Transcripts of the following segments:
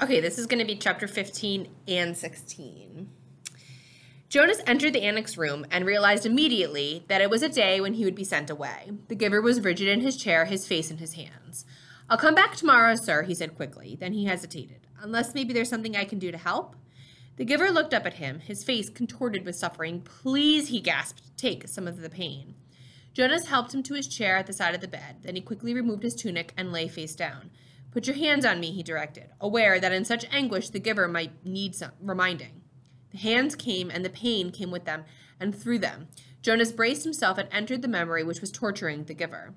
Okay, this is going to be chapter 15 and 16. Jonas entered the annex room and realized immediately that it was a day when he would be sent away. The giver was rigid in his chair, his face in his hands. I'll come back tomorrow, sir, he said quickly. Then he hesitated. Unless maybe there's something I can do to help? The giver looked up at him, his face contorted with suffering. Please, he gasped, take some of the pain. Jonas helped him to his chair at the side of the bed. Then he quickly removed his tunic and lay face down. Put your hands on me, he directed, aware that in such anguish the giver might need some reminding. The hands came, and the pain came with them, and through them. Jonas braced himself and entered the memory which was torturing the giver.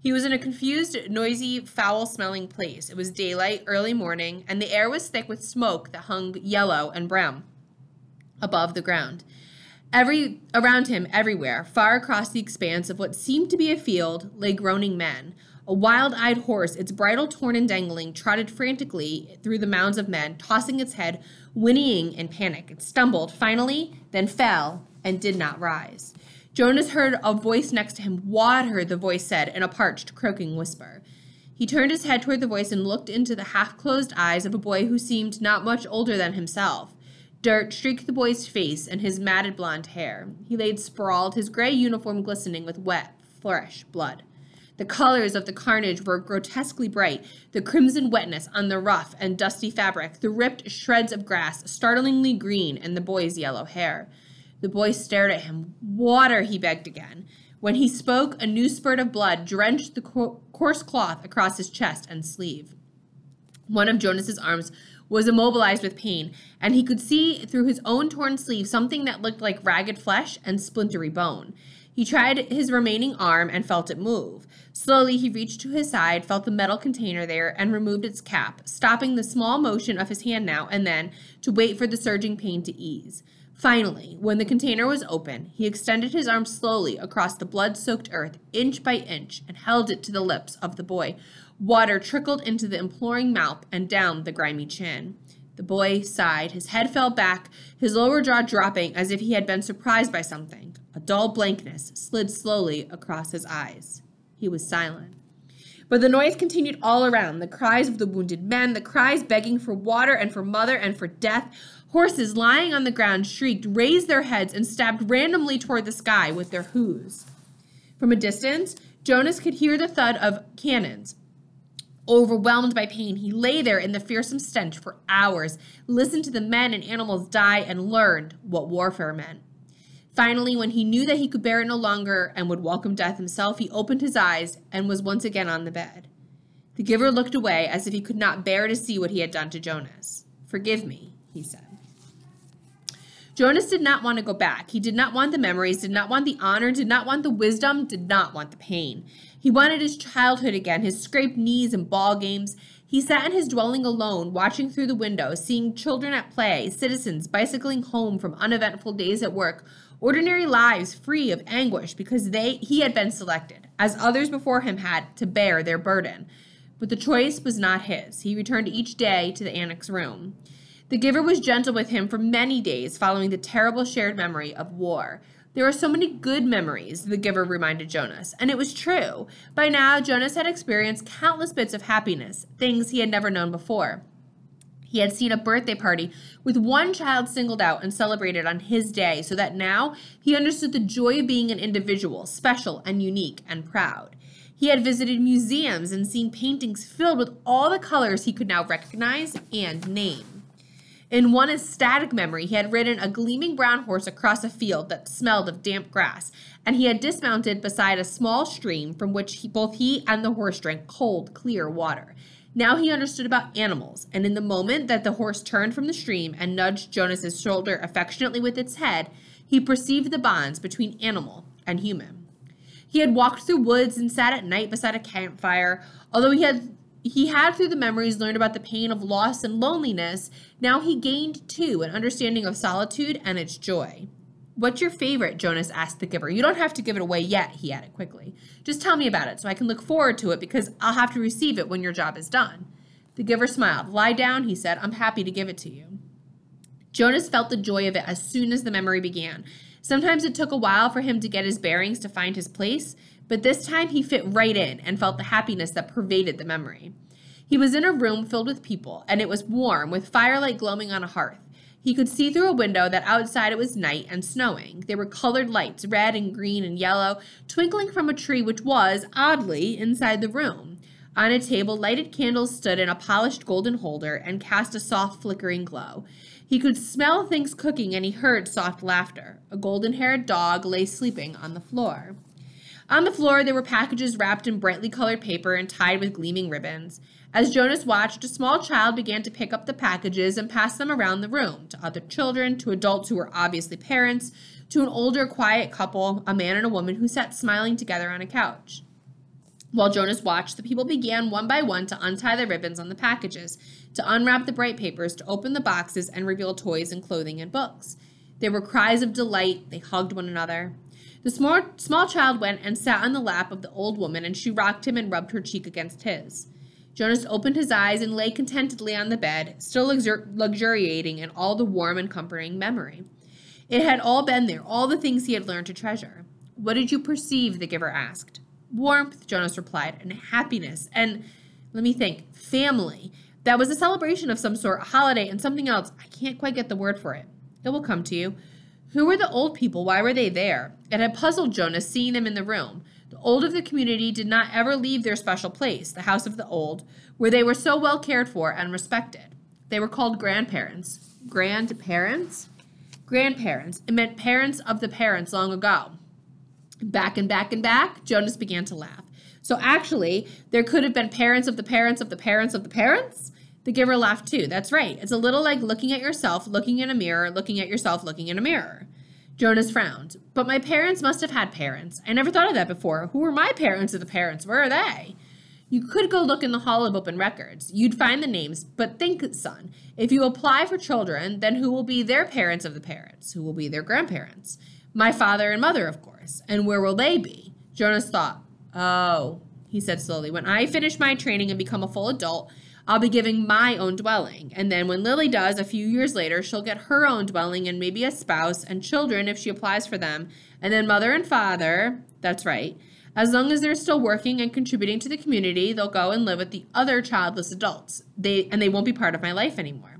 He was in a confused, noisy, foul smelling place. It was daylight, early morning, and the air was thick with smoke that hung yellow and brown above the ground. Every around him, everywhere, far across the expanse of what seemed to be a field, lay groaning men, a wild eyed horse, its bridle torn and dangling, trotted frantically through the mounds of men, tossing its head, whinnying in panic. It stumbled, finally, then fell and did not rise. Jonas heard a voice next to him. Water, the voice said in a parched, croaking whisper. He turned his head toward the voice and looked into the half closed eyes of a boy who seemed not much older than himself. Dirt streaked the boy's face and his matted blond hair. He lay sprawled, his gray uniform glistening with wet, fresh blood. The colors of the carnage were grotesquely bright, the crimson wetness on the rough and dusty fabric, the ripped shreds of grass, startlingly green, and the boy's yellow hair. The boy stared at him. Water, he begged again. When he spoke, a new spurt of blood drenched the co- coarse cloth across his chest and sleeve. One of Jonas's arms was immobilized with pain, and he could see through his own torn sleeve something that looked like ragged flesh and splintery bone. He tried his remaining arm and felt it move. Slowly, he reached to his side, felt the metal container there, and removed its cap, stopping the small motion of his hand now and then to wait for the surging pain to ease. Finally, when the container was open, he extended his arm slowly across the blood soaked earth, inch by inch, and held it to the lips of the boy. Water trickled into the imploring mouth and down the grimy chin. The boy sighed. His head fell back, his lower jaw dropping as if he had been surprised by something. A dull blankness slid slowly across his eyes. He was silent. But the noise continued all around the cries of the wounded men, the cries begging for water and for mother and for death. Horses lying on the ground shrieked, raised their heads, and stabbed randomly toward the sky with their hoofs. From a distance, Jonas could hear the thud of cannons, Overwhelmed by pain, he lay there in the fearsome stench for hours, listened to the men and animals die, and learned what warfare meant. Finally, when he knew that he could bear it no longer and would welcome death himself, he opened his eyes and was once again on the bed. The giver looked away as if he could not bear to see what he had done to Jonas. Forgive me, he said. Jonas did not want to go back. He did not want the memories, did not want the honor, did not want the wisdom, did not want the pain. He wanted his childhood again, his scraped knees and ball games. He sat in his dwelling alone, watching through the window, seeing children at play, citizens bicycling home from uneventful days at work, ordinary lives free of anguish because they he had been selected, as others before him had, to bear their burden. But the choice was not his. He returned each day to the annex room. The giver was gentle with him for many days following the terrible shared memory of war. There are so many good memories, the giver reminded Jonas, and it was true. By now, Jonas had experienced countless bits of happiness, things he had never known before. He had seen a birthday party with one child singled out and celebrated on his day, so that now he understood the joy of being an individual, special and unique and proud. He had visited museums and seen paintings filled with all the colors he could now recognize and name. In one ecstatic memory. He had ridden a gleaming brown horse across a field that smelled of damp grass, and he had dismounted beside a small stream from which he, both he and the horse drank cold, clear water. Now he understood about animals, and in the moment that the horse turned from the stream and nudged Jonas's shoulder affectionately with its head, he perceived the bonds between animal and human. He had walked through woods and sat at night beside a campfire, although he had he had through the memories learned about the pain of loss and loneliness. Now he gained too an understanding of solitude and its joy. What's your favorite? Jonas asked the giver. You don't have to give it away yet, he added quickly. Just tell me about it so I can look forward to it because I'll have to receive it when your job is done. The giver smiled. Lie down, he said. I'm happy to give it to you. Jonas felt the joy of it as soon as the memory began. Sometimes it took a while for him to get his bearings to find his place. But this time he fit right in and felt the happiness that pervaded the memory. He was in a room filled with people, and it was warm, with firelight glowing on a hearth. He could see through a window that outside it was night and snowing. There were colored lights, red and green and yellow, twinkling from a tree which was, oddly, inside the room. On a table, lighted candles stood in a polished golden holder and cast a soft flickering glow. He could smell things cooking and he heard soft laughter. A golden haired dog lay sleeping on the floor. On the floor, there were packages wrapped in brightly colored paper and tied with gleaming ribbons. As Jonas watched, a small child began to pick up the packages and pass them around the room to other children, to adults who were obviously parents, to an older, quiet couple, a man and a woman who sat smiling together on a couch. While Jonas watched, the people began one by one to untie the ribbons on the packages, to unwrap the bright papers, to open the boxes, and reveal toys and clothing and books. There were cries of delight, they hugged one another. The small, small child went and sat on the lap of the old woman, and she rocked him and rubbed her cheek against his. Jonas opened his eyes and lay contentedly on the bed, still luxur- luxuriating in all the warm and comforting memory. It had all been there, all the things he had learned to treasure. What did you perceive? the giver asked. Warmth, Jonas replied, and happiness, and let me think, family. That was a celebration of some sort, a holiday, and something else. I can't quite get the word for it. It will come to you. Who were the old people? Why were they there? It had puzzled Jonas seeing them in the room. The old of the community did not ever leave their special place, the house of the old, where they were so well cared for and respected. They were called grandparents. Grandparents? Grandparents. It meant parents of the parents long ago. Back and back and back, Jonas began to laugh. So actually, there could have been parents of the parents of the parents of the parents? The giver laughed too. That's right. It's a little like looking at yourself, looking in a mirror, looking at yourself, looking in a mirror. Jonas frowned. But my parents must have had parents. I never thought of that before. Who were my parents or the parents? Where are they? You could go look in the Hall of Open Records. You'd find the names, but think, son. If you apply for children, then who will be their parents of the parents? Who will be their grandparents? My father and mother, of course. And where will they be? Jonas thought. Oh, he said slowly. When I finish my training and become a full adult, I'll be giving my own dwelling. And then when Lily does, a few years later, she'll get her own dwelling and maybe a spouse and children if she applies for them. And then mother and father, that's right. As long as they're still working and contributing to the community, they'll go and live with the other childless adults. They and they won't be part of my life anymore.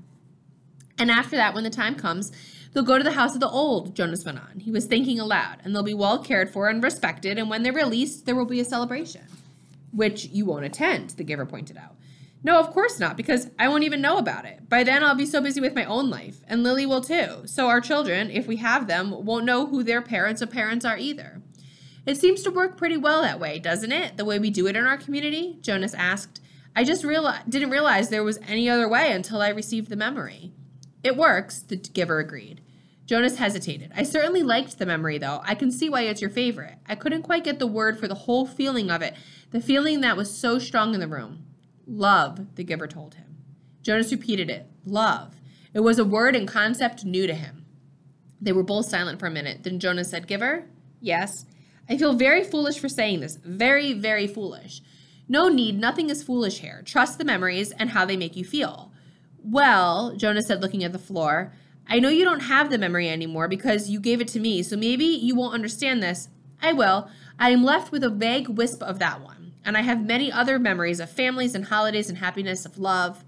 And after that, when the time comes, They'll go to the house of the old, Jonas went on. He was thinking aloud, and they'll be well cared for and respected, and when they're released, there will be a celebration, which you won't attend, the giver pointed out. No, of course not, because I won't even know about it. By then, I'll be so busy with my own life, and Lily will too. So, our children, if we have them, won't know who their parents or parents are either. It seems to work pretty well that way, doesn't it? The way we do it in our community? Jonas asked. I just reali- didn't realize there was any other way until I received the memory. It works, the giver agreed. Jonas hesitated. I certainly liked the memory, though. I can see why it's your favorite. I couldn't quite get the word for the whole feeling of it, the feeling that was so strong in the room. Love, the giver told him. Jonas repeated it. Love. It was a word and concept new to him. They were both silent for a minute. Then Jonas said, Giver? Yes. I feel very foolish for saying this. Very, very foolish. No need, nothing is foolish here. Trust the memories and how they make you feel. Well, Jonas said, looking at the floor, I know you don't have the memory anymore because you gave it to me, so maybe you won't understand this. I will. I am left with a vague wisp of that one. And I have many other memories of families and holidays and happiness, of love.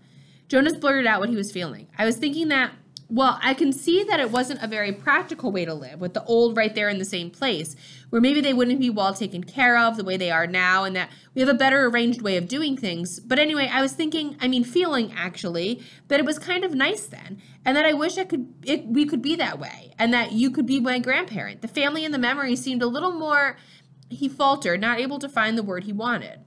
Jonas blurted out what he was feeling. I was thinking that, well, I can see that it wasn't a very practical way to live with the old right there in the same place, where maybe they wouldn't be well taken care of the way they are now, and that we have a better arranged way of doing things. But anyway, I was thinking, I mean, feeling actually, that it was kind of nice then, and that I wish I could, it, we could be that way, and that you could be my grandparent. The family and the memory seemed a little more he faltered, not able to find the word he wanted.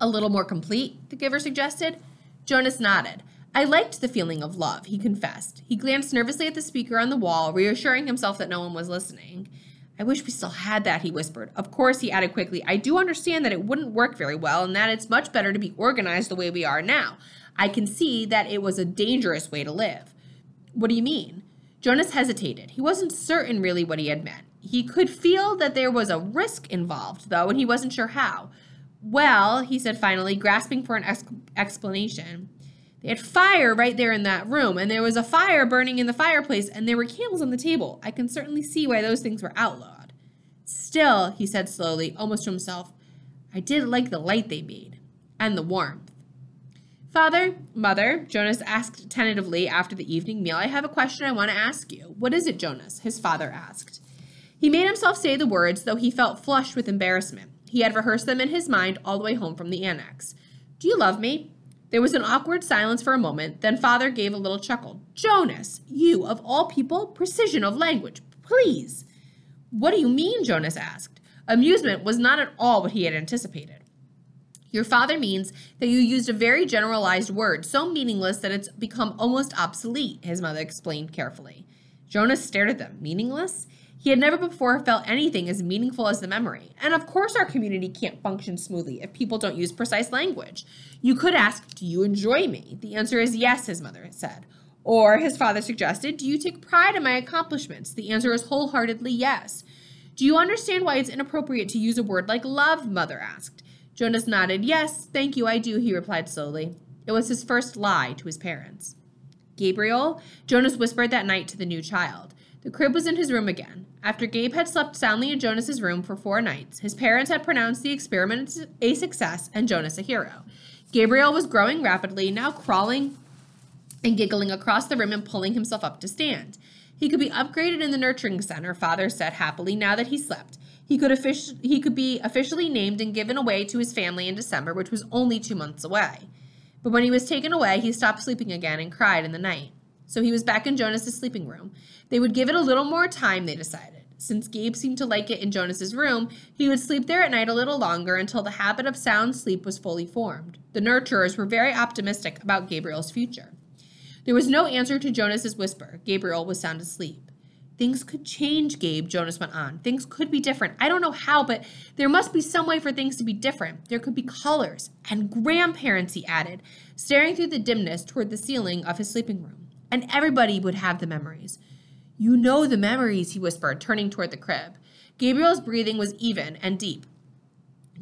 A little more complete, the giver suggested. Jonas nodded. I liked the feeling of love, he confessed. He glanced nervously at the speaker on the wall, reassuring himself that no one was listening. I wish we still had that, he whispered. Of course, he added quickly, I do understand that it wouldn't work very well and that it's much better to be organized the way we are now. I can see that it was a dangerous way to live. What do you mean? Jonas hesitated. He wasn't certain really what he had meant. He could feel that there was a risk involved, though, and he wasn't sure how. Well, he said finally, grasping for an ex- explanation. They had fire right there in that room, and there was a fire burning in the fireplace, and there were candles on the table. I can certainly see why those things were outlawed. Still, he said slowly, almost to himself, I did like the light they made, and the warmth. Father, mother, Jonas asked tentatively after the evening meal, I have a question I want to ask you. What is it, Jonas? His father asked. He made himself say the words, though he felt flushed with embarrassment. He had rehearsed them in his mind all the way home from the annex. Do you love me? There was an awkward silence for a moment, then father gave a little chuckle. Jonas, you, of all people, precision of language, please. What do you mean? Jonas asked. Amusement was not at all what he had anticipated. Your father means that you used a very generalized word, so meaningless that it's become almost obsolete, his mother explained carefully. Jonas stared at them. Meaningless? He had never before felt anything as meaningful as the memory. And of course, our community can't function smoothly if people don't use precise language. You could ask, Do you enjoy me? The answer is yes, his mother said. Or his father suggested, Do you take pride in my accomplishments? The answer is wholeheartedly yes. Do you understand why it's inappropriate to use a word like love? Mother asked. Jonas nodded, Yes, thank you, I do, he replied slowly. It was his first lie to his parents. Gabriel, Jonas whispered that night to the new child. The crib was in his room again. After Gabe had slept soundly in Jonas's room for four nights, his parents had pronounced the experiment a success and Jonas a hero. Gabriel was growing rapidly, now crawling and giggling across the room and pulling himself up to stand. He could be upgraded in the nurturing center, father said happily, now that he slept. He could, he could be officially named and given away to his family in December, which was only two months away. But when he was taken away, he stopped sleeping again and cried in the night so he was back in Jonas's sleeping room. They would give it a little more time, they decided. Since Gabe seemed to like it in Jonas's room, he would sleep there at night a little longer until the habit of sound sleep was fully formed. The nurturers were very optimistic about Gabriel's future. There was no answer to Jonas's whisper. Gabriel was sound asleep. Things could change, Gabe, Jonas went on. Things could be different. I don't know how, but there must be some way for things to be different. There could be colors and grandparents, he added, staring through the dimness toward the ceiling of his sleeping room and everybody would have the memories. You know the memories, he whispered, turning toward the crib. Gabriel's breathing was even and deep.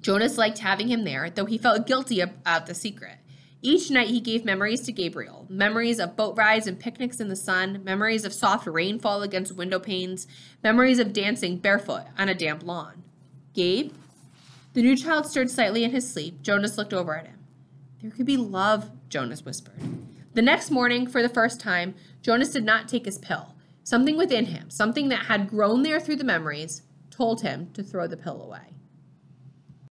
Jonas liked having him there, though he felt guilty of, the secret. Each night he gave memories to Gabriel memories of boat rides and picnics in the sun, memories of soft rainfall against window panes, memories of dancing barefoot on a damp lawn. Gabe? The new child stirred slightly in his sleep. Jonas looked over at him. There could be love, Jonas whispered. The next morning, for the first time, Jonas did not take his pill. Something within him, something that had grown there through the memories, told him to throw the pill away.